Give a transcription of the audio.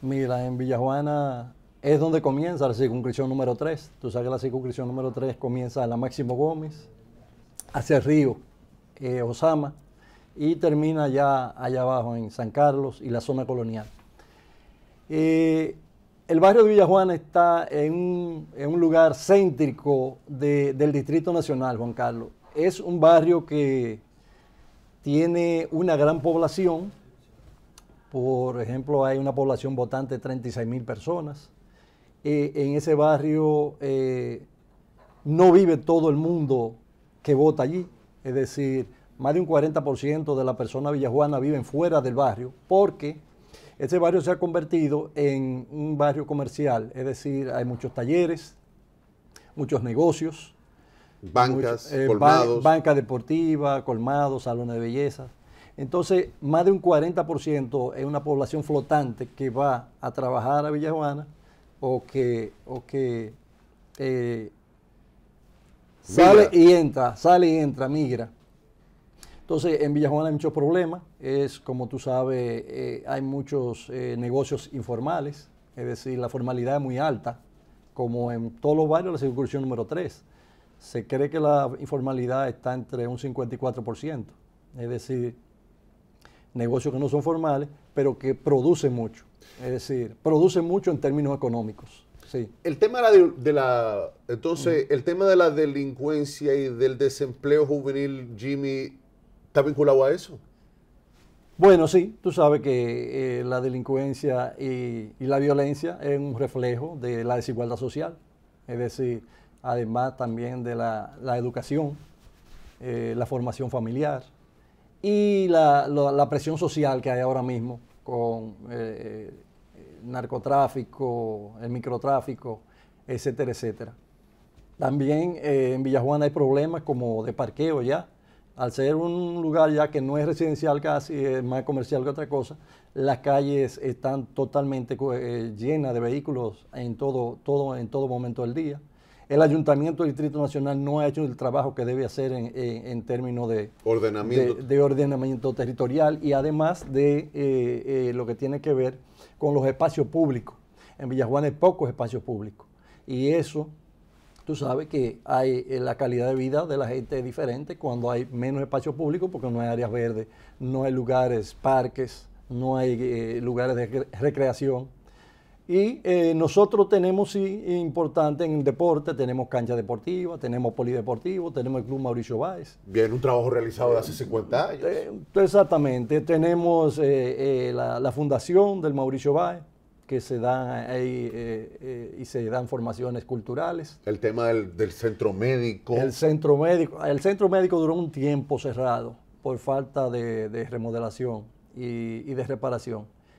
Mira, en Villajuana es donde comienza la circunscripción número 3. Tú sabes que la circunscripción número 3 comienza en la Máximo Gómez, hacia el Río, eh, Osama, y termina ya allá abajo en San Carlos y la zona colonial. Eh, el barrio de Villajuana está en un, lugar céntrico del Distrito Nacional, Juan Carlos. Es un barrio que tiene una gran población, por ejemplo, hay una población votante de 36 mil personas. Eh, en ese barrio eh, no vive todo el mundo que vota allí. Es decir, más de un 40% de la persona villajuana vive fuera del barrio porque ese barrio se ha convertido en un barrio comercial. Es decir, hay muchos talleres, muchos negocios. Bancas, eh, colmados. banca deportiva, colmados, salones de belleza. Entonces, más de un 40% es una población flotante que va a trabajar a Villajuana o que, o que eh, sale y entra, sale y entra, migra. Entonces, en Villajuana hay muchos problemas. Es, como tú sabes, eh, hay muchos eh, negocios informales, es decir, la formalidad es muy alta, como en todos los barrios de la circunscripción número 3. Se cree que la informalidad está entre un 54%, es decir, negocios que no son formales, pero que producen mucho. Es decir, producen mucho en términos económicos. Sí. El tema de la, entonces, el tema de la delincuencia y del desempleo juvenil, Jimmy, ¿está vinculado a eso? Bueno, sí, tú sabes que eh, la delincuencia y, la violencia es un reflejo de la desigualdad social, es decir, además también de la, educación, eh, la formación familiar, y la, presión social que hay ahora mismo con el eh, eh, narcotráfico, el microtráfico, etcétera, etcétera. También eh, en Villajuana hay problemas como de parqueo ya. Al ser un lugar ya que no es residencial casi, es más comercial que otra cosa, las calles están totalmente llenas de vehículos en todo momento del día el Ayuntamiento del Distrito Nacional no ha hecho el trabajo que debe hacer en, términos de ordenamiento. De, ordenamiento territorial y además de eh, eh, lo que tiene que ver con los espacios públicos. En Villajuana hay pocos espacios públicos y eso tú sabes que hay eh, la calidad de vida de la gente es diferente cuando hay menos espacios públicos porque no hay áreas verdes, no hay lugares, parques, no hay lugares de recreación. Y eh, nosotros tenemos, sí, importante en el deporte, tenemos cancha deportiva, tenemos polideportivo, tenemos el Club Mauricio Báez. Bien, un trabajo realizado de hace 50 eh, años. Eh, exactamente, tenemos la, fundación del Mauricio Báez, que se dan ahí y se dan formaciones culturales. El tema del, centro médico. El centro médico. El centro médico duró un tiempo cerrado por falta de, remodelación y de reparación